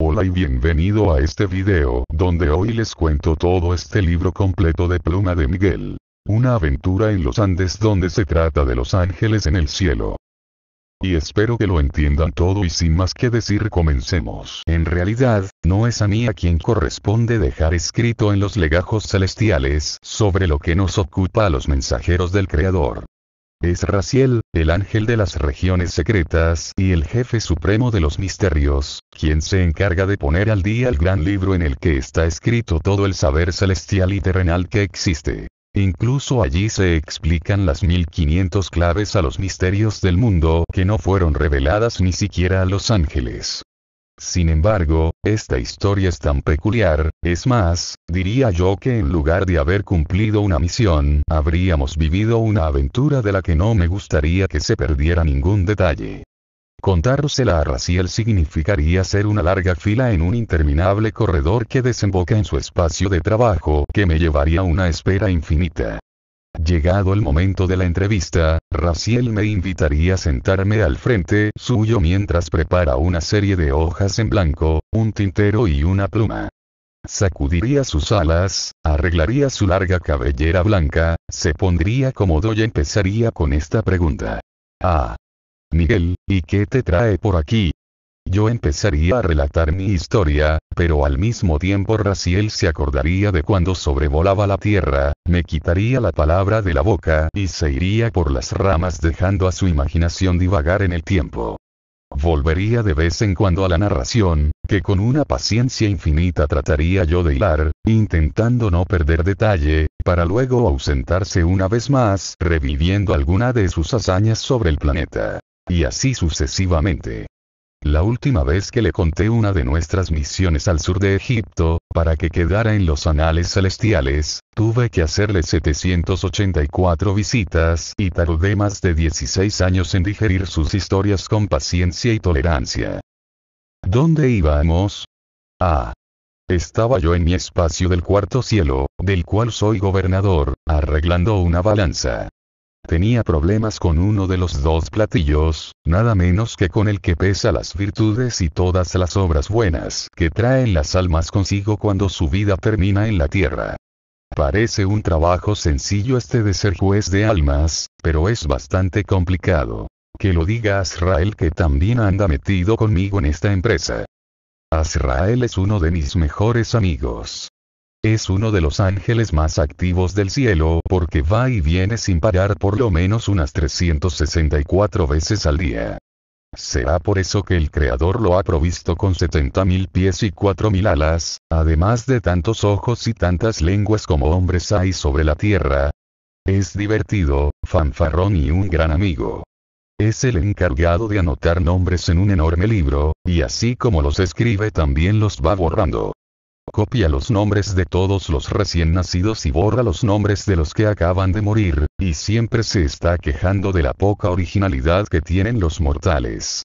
Hola y bienvenido a este video, donde hoy les cuento todo este libro completo de Pluma de Miguel. Una aventura en los Andes donde se trata de los ángeles en el cielo. Y espero que lo entiendan todo y sin más que decir comencemos. En realidad, no es a mí a quien corresponde dejar escrito en los legajos celestiales sobre lo que nos ocupa a los mensajeros del Creador. Es Raciel, el ángel de las regiones secretas y el jefe supremo de los misterios, quien se encarga de poner al día el gran libro en el que está escrito todo el saber celestial y terrenal que existe. Incluso allí se explican las 1500 claves a los misterios del mundo que no fueron reveladas ni siquiera a los ángeles. Sin embargo, esta historia es tan peculiar, es más, diría yo que en lugar de haber cumplido una misión, habríamos vivido una aventura de la que no me gustaría que se perdiera ningún detalle. Contársela a Raciel significaría ser una larga fila en un interminable corredor que desemboca en su espacio de trabajo que me llevaría a una espera infinita. Llegado el momento de la entrevista, Raciel me invitaría a sentarme al frente suyo mientras prepara una serie de hojas en blanco, un tintero y una pluma. Sacudiría sus alas, arreglaría su larga cabellera blanca, se pondría cómodo y empezaría con esta pregunta. Ah. Miguel, ¿y qué te trae por aquí? Yo empezaría a relatar mi historia, pero al mismo tiempo Raciel se acordaría de cuando sobrevolaba la tierra, me quitaría la palabra de la boca y se iría por las ramas dejando a su imaginación divagar en el tiempo. Volvería de vez en cuando a la narración, que con una paciencia infinita trataría yo de hilar, intentando no perder detalle, para luego ausentarse una vez más, reviviendo alguna de sus hazañas sobre el planeta. Y así sucesivamente. La última vez que le conté una de nuestras misiones al sur de Egipto, para que quedara en los anales celestiales, tuve que hacerle 784 visitas y tardé más de 16 años en digerir sus historias con paciencia y tolerancia. ¿Dónde íbamos? Ah. Estaba yo en mi espacio del cuarto cielo, del cual soy gobernador, arreglando una balanza. Tenía problemas con uno de los dos platillos, nada menos que con el que pesa las virtudes y todas las obras buenas que traen las almas consigo cuando su vida termina en la tierra. Parece un trabajo sencillo este de ser juez de almas, pero es bastante complicado. Que lo diga Azrael que también anda metido conmigo en esta empresa. Azrael es uno de mis mejores amigos. Es uno de los ángeles más activos del cielo porque va y viene sin parar por lo menos unas 364 veces al día. Será por eso que el Creador lo ha provisto con 70.000 pies y 4.000 alas, además de tantos ojos y tantas lenguas como hombres hay sobre la tierra. Es divertido, fanfarrón y un gran amigo. Es el encargado de anotar nombres en un enorme libro, y así como los escribe también los va borrando. Copia los nombres de todos los recién nacidos y borra los nombres de los que acaban de morir, y siempre se está quejando de la poca originalidad que tienen los mortales.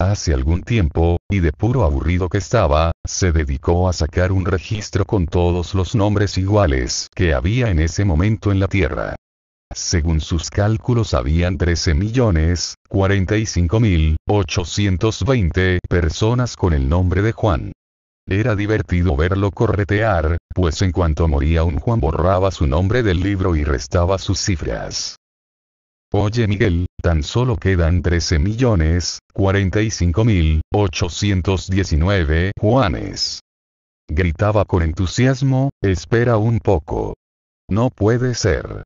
Hace algún tiempo, y de puro aburrido que estaba, se dedicó a sacar un registro con todos los nombres iguales que había en ese momento en la Tierra. Según sus cálculos habían 13 millones, 45 mil, 820 personas con el nombre de Juan. Era divertido verlo corretear, pues en cuanto moría un Juan borraba su nombre del libro y restaba sus cifras. Oye Miguel, tan solo quedan 13 millones, 45 mil, 819 juanes. Gritaba con entusiasmo, espera un poco. No puede ser.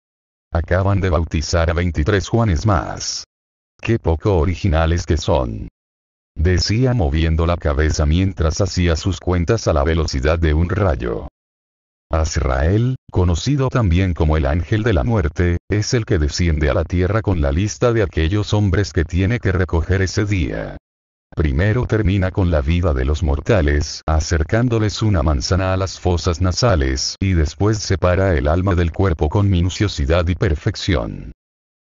Acaban de bautizar a 23 juanes más. Qué poco originales que son decía moviendo la cabeza mientras hacía sus cuentas a la velocidad de un rayo. Azrael, conocido también como el ángel de la muerte, es el que desciende a la tierra con la lista de aquellos hombres que tiene que recoger ese día. Primero termina con la vida de los mortales, acercándoles una manzana a las fosas nasales, y después separa el alma del cuerpo con minuciosidad y perfección.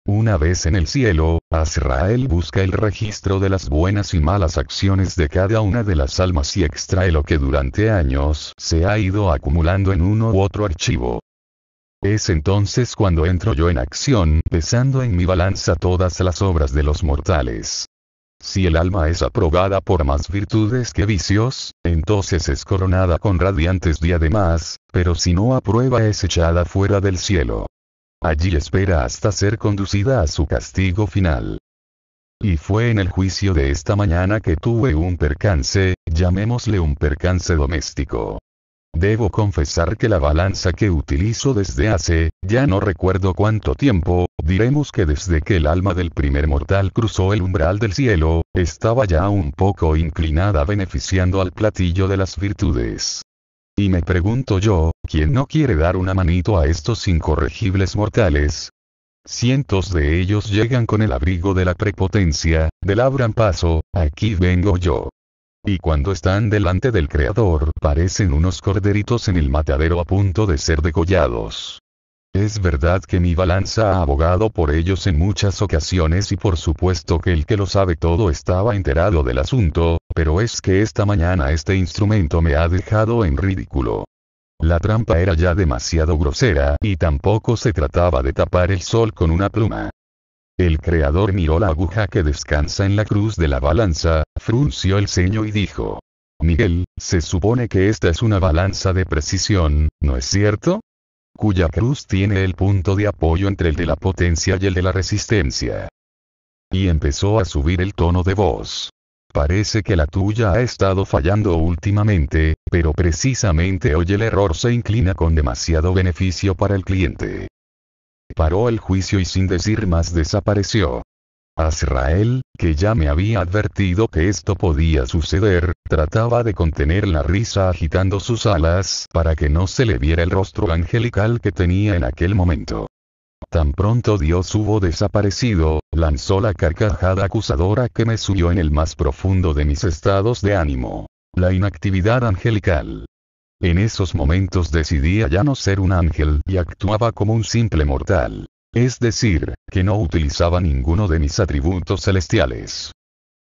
Una vez en el cielo, Azrael busca el registro de las buenas y malas acciones de cada una de las almas y extrae lo que durante años se ha ido acumulando en uno u otro archivo. Es entonces cuando entro yo en acción, pesando en mi balanza todas las obras de los mortales. Si el alma es aprobada por más virtudes que vicios, entonces es coronada con radiantes además, pero si no aprueba es echada fuera del cielo. Allí espera hasta ser conducida a su castigo final. Y fue en el juicio de esta mañana que tuve un percance, llamémosle un percance doméstico. Debo confesar que la balanza que utilizo desde hace, ya no recuerdo cuánto tiempo, diremos que desde que el alma del primer mortal cruzó el umbral del cielo, estaba ya un poco inclinada beneficiando al platillo de las virtudes. Y me pregunto yo, ¿quién no quiere dar una manito a estos incorregibles mortales? Cientos de ellos llegan con el abrigo de la prepotencia, del abran paso, aquí vengo yo. Y cuando están delante del Creador, parecen unos corderitos en el matadero a punto de ser decollados. Es verdad que mi balanza ha abogado por ellos en muchas ocasiones y por supuesto que el que lo sabe todo estaba enterado del asunto, pero es que esta mañana este instrumento me ha dejado en ridículo. La trampa era ya demasiado grosera y tampoco se trataba de tapar el sol con una pluma. El creador miró la aguja que descansa en la cruz de la balanza, frunció el ceño y dijo, Miguel, se supone que esta es una balanza de precisión, ¿no es cierto? cuya cruz tiene el punto de apoyo entre el de la potencia y el de la resistencia. Y empezó a subir el tono de voz. Parece que la tuya ha estado fallando últimamente, pero precisamente hoy el error se inclina con demasiado beneficio para el cliente. Paró el juicio y sin decir más desapareció. Azrael, que ya me había advertido que esto podía suceder, trataba de contener la risa agitando sus alas para que no se le viera el rostro angelical que tenía en aquel momento. Tan pronto Dios hubo desaparecido, lanzó la carcajada acusadora que me subió en el más profundo de mis estados de ánimo. La inactividad angelical. En esos momentos decidía ya no ser un ángel y actuaba como un simple mortal. Es decir, que no utilizaba ninguno de mis atributos celestiales.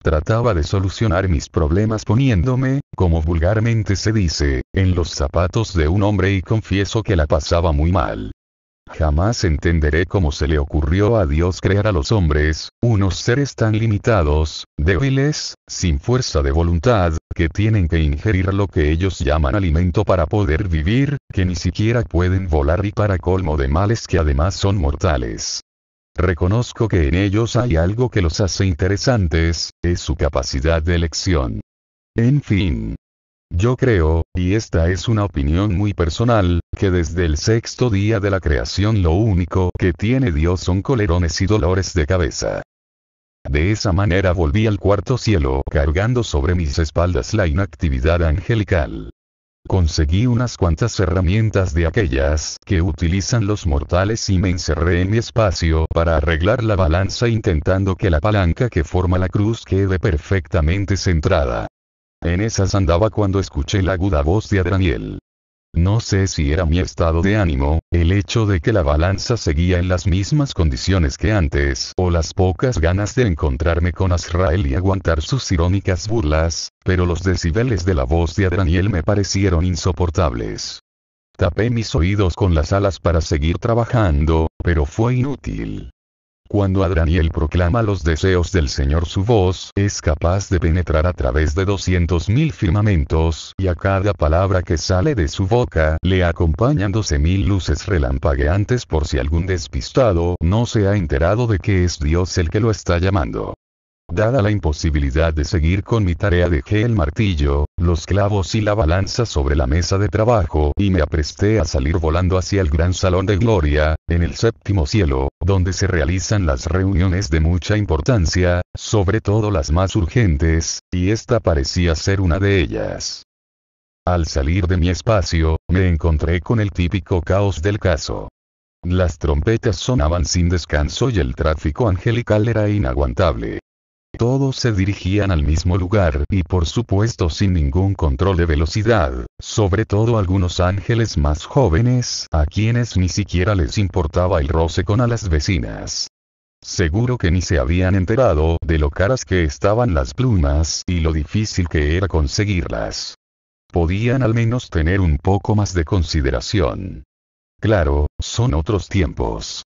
Trataba de solucionar mis problemas poniéndome, como vulgarmente se dice, en los zapatos de un hombre y confieso que la pasaba muy mal. Jamás entenderé cómo se le ocurrió a Dios crear a los hombres, unos seres tan limitados, débiles, sin fuerza de voluntad, que tienen que ingerir lo que ellos llaman alimento para poder vivir, que ni siquiera pueden volar y para colmo de males que además son mortales. Reconozco que en ellos hay algo que los hace interesantes, es su capacidad de elección. En fin, yo creo, y esta es una opinión muy personal, que desde el sexto día de la creación lo único que tiene Dios son colerones y dolores de cabeza. De esa manera volví al cuarto cielo, cargando sobre mis espaldas la inactividad angelical. Conseguí unas cuantas herramientas de aquellas que utilizan los mortales y me encerré en mi espacio para arreglar la balanza intentando que la palanca que forma la cruz quede perfectamente centrada. En esas andaba cuando escuché la aguda voz de Adraniel. No sé si era mi estado de ánimo, el hecho de que la balanza seguía en las mismas condiciones que antes, o las pocas ganas de encontrarme con Azrael y aguantar sus irónicas burlas, pero los decibeles de la voz de Adraniel me parecieron insoportables. Tapé mis oídos con las alas para seguir trabajando, pero fue inútil. Cuando Adraniel proclama los deseos del Señor su voz es capaz de penetrar a través de 200.000 firmamentos y a cada palabra que sale de su boca le acompañan 12.000 luces relampagueantes por si algún despistado no se ha enterado de que es Dios el que lo está llamando. Dada la imposibilidad de seguir con mi tarea dejé el martillo, los clavos y la balanza sobre la mesa de trabajo y me apresté a salir volando hacia el gran salón de gloria, en el séptimo cielo, donde se realizan las reuniones de mucha importancia, sobre todo las más urgentes, y esta parecía ser una de ellas. Al salir de mi espacio, me encontré con el típico caos del caso. Las trompetas sonaban sin descanso y el tráfico angelical era inaguantable. Todos se dirigían al mismo lugar y por supuesto sin ningún control de velocidad, sobre todo algunos ángeles más jóvenes a quienes ni siquiera les importaba el roce con a las vecinas. Seguro que ni se habían enterado de lo caras que estaban las plumas y lo difícil que era conseguirlas. Podían al menos tener un poco más de consideración. Claro, son otros tiempos.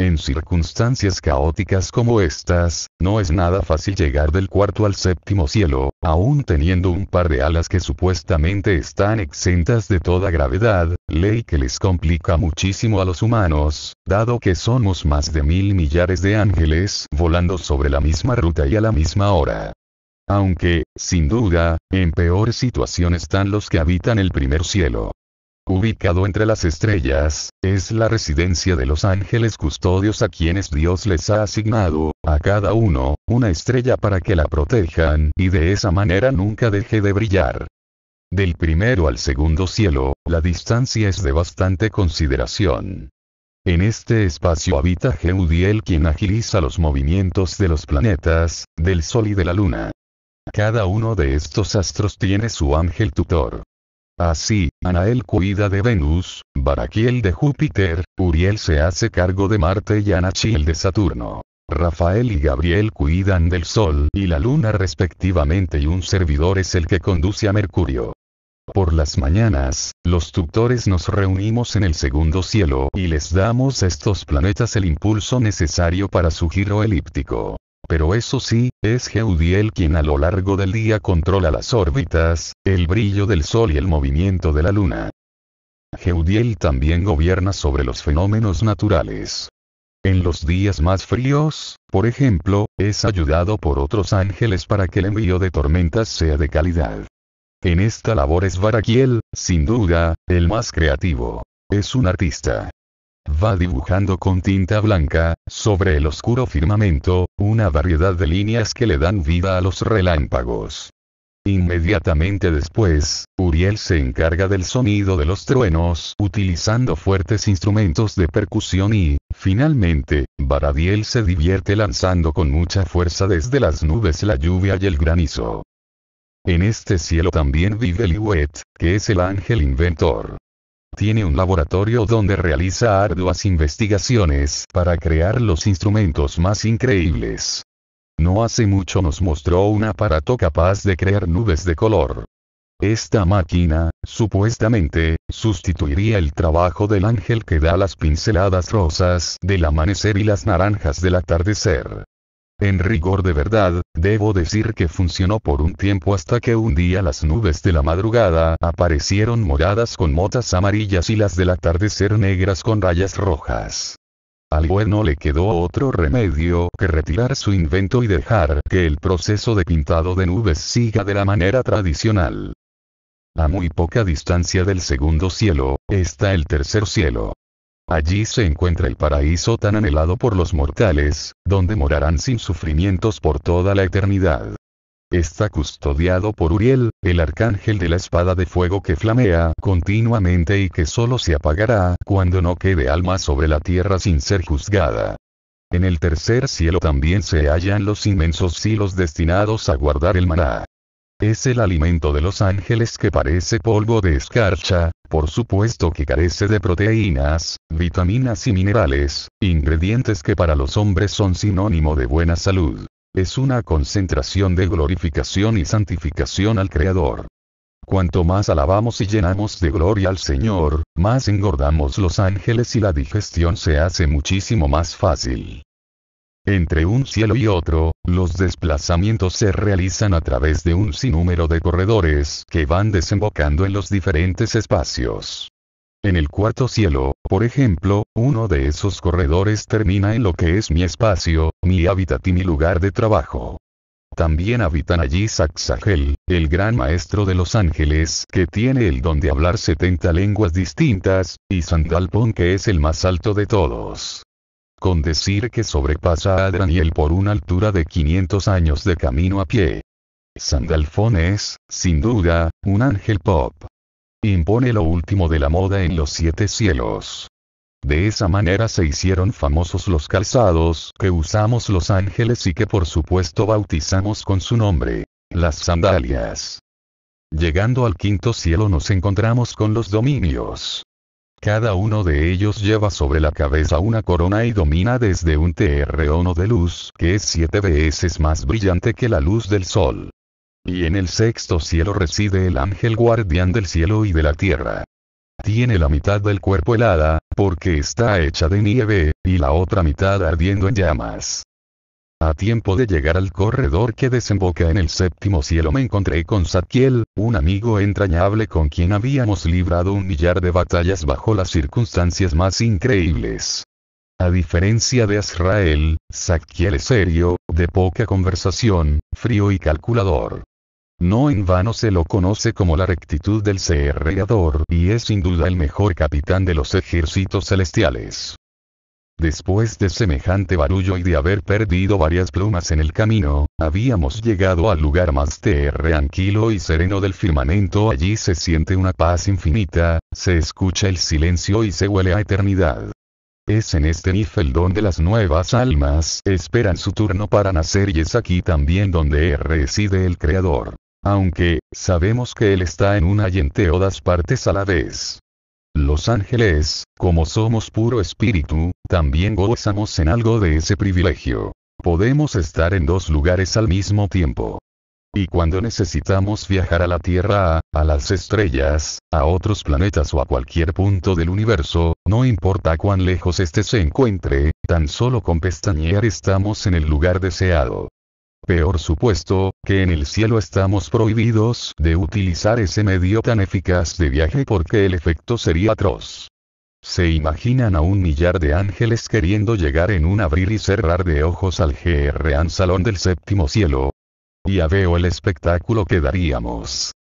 En circunstancias caóticas como estas, no es nada fácil llegar del cuarto al séptimo cielo, aún teniendo un par de alas que supuestamente están exentas de toda gravedad, ley que les complica muchísimo a los humanos, dado que somos más de mil millares de ángeles volando sobre la misma ruta y a la misma hora. Aunque, sin duda, en peor situación están los que habitan el primer cielo ubicado entre las estrellas, es la residencia de los ángeles custodios a quienes Dios les ha asignado, a cada uno, una estrella para que la protejan, y de esa manera nunca deje de brillar. Del primero al segundo cielo, la distancia es de bastante consideración. En este espacio habita Geudiel quien agiliza los movimientos de los planetas, del Sol y de la Luna. Cada uno de estos astros tiene su ángel tutor. Así, Anael cuida de Venus, Baraquiel de Júpiter, Uriel se hace cargo de Marte y Anachiel de Saturno. Rafael y Gabriel cuidan del Sol y la Luna respectivamente y un servidor es el que conduce a Mercurio. Por las mañanas, los tutores nos reunimos en el segundo cielo y les damos a estos planetas el impulso necesario para su giro elíptico. Pero eso sí, es Geudiel quien a lo largo del día controla las órbitas, el brillo del Sol y el movimiento de la Luna. Geudiel también gobierna sobre los fenómenos naturales. En los días más fríos, por ejemplo, es ayudado por otros ángeles para que el envío de tormentas sea de calidad. En esta labor es Barakiel, sin duda, el más creativo. Es un artista va dibujando con tinta blanca, sobre el oscuro firmamento, una variedad de líneas que le dan vida a los relámpagos. Inmediatamente después, Uriel se encarga del sonido de los truenos utilizando fuertes instrumentos de percusión y, finalmente, Baradiel se divierte lanzando con mucha fuerza desde las nubes la lluvia y el granizo. En este cielo también vive Liwet, que es el ángel inventor. Tiene un laboratorio donde realiza arduas investigaciones para crear los instrumentos más increíbles. No hace mucho nos mostró un aparato capaz de crear nubes de color. Esta máquina, supuestamente, sustituiría el trabajo del ángel que da las pinceladas rosas del amanecer y las naranjas del atardecer. En rigor de verdad, debo decir que funcionó por un tiempo hasta que un día las nubes de la madrugada aparecieron moradas con motas amarillas y las del atardecer negras con rayas rojas. Al bueno le quedó otro remedio que retirar su invento y dejar que el proceso de pintado de nubes siga de la manera tradicional. A muy poca distancia del segundo cielo, está el tercer cielo. Allí se encuentra el paraíso tan anhelado por los mortales, donde morarán sin sufrimientos por toda la eternidad. Está custodiado por Uriel, el arcángel de la espada de fuego que flamea continuamente y que solo se apagará cuando no quede alma sobre la tierra sin ser juzgada. En el tercer cielo también se hallan los inmensos silos destinados a guardar el maná. Es el alimento de los ángeles que parece polvo de escarcha, por supuesto que carece de proteínas, vitaminas y minerales, ingredientes que para los hombres son sinónimo de buena salud. Es una concentración de glorificación y santificación al Creador. Cuanto más alabamos y llenamos de gloria al Señor, más engordamos los ángeles y la digestión se hace muchísimo más fácil. Entre un cielo y otro, los desplazamientos se realizan a través de un sinnúmero de corredores que van desembocando en los diferentes espacios. En el cuarto cielo, por ejemplo, uno de esos corredores termina en lo que es mi espacio, mi hábitat y mi lugar de trabajo. También habitan allí Saxagel, el gran maestro de los ángeles que tiene el don de hablar 70 lenguas distintas, y Sandalpon que es el más alto de todos con decir que sobrepasa a Daniel por una altura de 500 años de camino a pie. Sandalfón es, sin duda, un ángel pop. Impone lo último de la moda en los siete cielos. De esa manera se hicieron famosos los calzados que usamos los ángeles y que por supuesto bautizamos con su nombre, las sandalias. Llegando al quinto cielo nos encontramos con los dominios. Cada uno de ellos lleva sobre la cabeza una corona y domina desde un terreono de luz que es siete veces más brillante que la luz del sol. Y en el sexto cielo reside el ángel guardián del cielo y de la tierra. Tiene la mitad del cuerpo helada, porque está hecha de nieve, y la otra mitad ardiendo en llamas. A tiempo de llegar al corredor que desemboca en el séptimo cielo me encontré con Satkiel, un amigo entrañable con quien habíamos librado un millar de batallas bajo las circunstancias más increíbles. A diferencia de Azrael, Satkiel es serio, de poca conversación, frío y calculador. No en vano se lo conoce como la rectitud del Creador y es sin duda el mejor capitán de los ejércitos celestiales. Después de semejante barullo y de haber perdido varias plumas en el camino, habíamos llegado al lugar más tranquilo y sereno del firmamento. Allí se siente una paz infinita, se escucha el silencio y se huele a eternidad. Es en este Nifel donde las nuevas almas esperan su turno para nacer y es aquí también donde reside el Creador. Aunque, sabemos que Él está en una y en todas partes a la vez. Los ángeles, como somos puro espíritu, también gozamos en algo de ese privilegio. Podemos estar en dos lugares al mismo tiempo. Y cuando necesitamos viajar a la Tierra, a las estrellas, a otros planetas o a cualquier punto del universo, no importa cuán lejos este se encuentre, tan solo con pestañear estamos en el lugar deseado peor supuesto, que en el cielo estamos prohibidos de utilizar ese medio tan eficaz de viaje porque el efecto sería atroz. Se imaginan a un millar de ángeles queriendo llegar en un abrir y cerrar de ojos al GRAN Salón del Séptimo Cielo. Ya veo el espectáculo que daríamos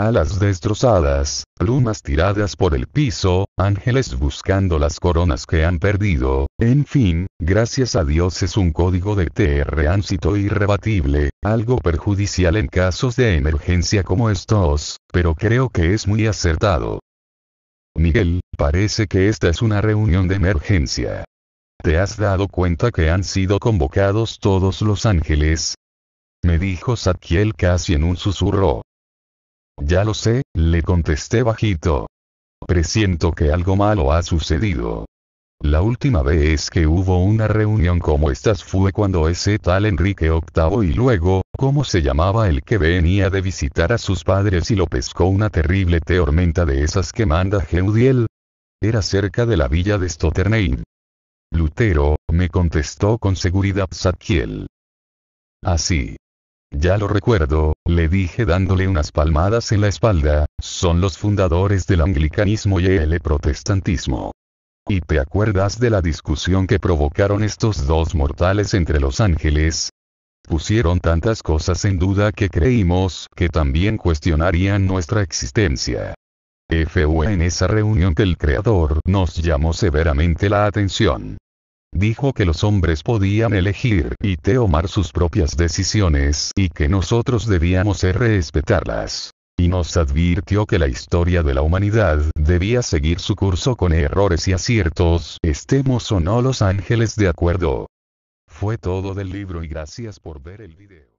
alas destrozadas, plumas tiradas por el piso, ángeles buscando las coronas que han perdido, en fin, gracias a Dios es un código de tr-áncito irrebatible, algo perjudicial en casos de emergencia como estos, pero creo que es muy acertado. Miguel, parece que esta es una reunión de emergencia. ¿Te has dado cuenta que han sido convocados todos los ángeles? Me dijo Satiel casi en un susurro. Ya lo sé, le contesté bajito. Presiento que algo malo ha sucedido. La última vez que hubo una reunión como estas fue cuando ese tal Enrique VIII y luego, ¿cómo se llamaba el que venía de visitar a sus padres y lo pescó una terrible tormenta de esas que manda Geudiel? Era cerca de la villa de Stotterneim. Lutero, me contestó con seguridad Zadkiel. Así. Ya lo recuerdo, le dije dándole unas palmadas en la espalda, son los fundadores del anglicanismo y el protestantismo. ¿Y te acuerdas de la discusión que provocaron estos dos mortales entre los ángeles? Pusieron tantas cosas en duda que creímos que también cuestionarían nuestra existencia. Fue en esa reunión que el Creador nos llamó severamente la atención. Dijo que los hombres podían elegir y tomar sus propias decisiones y que nosotros debíamos respetarlas. Y nos advirtió que la historia de la humanidad debía seguir su curso con errores y aciertos, estemos o no los ángeles de acuerdo. Fue todo del libro y gracias por ver el video.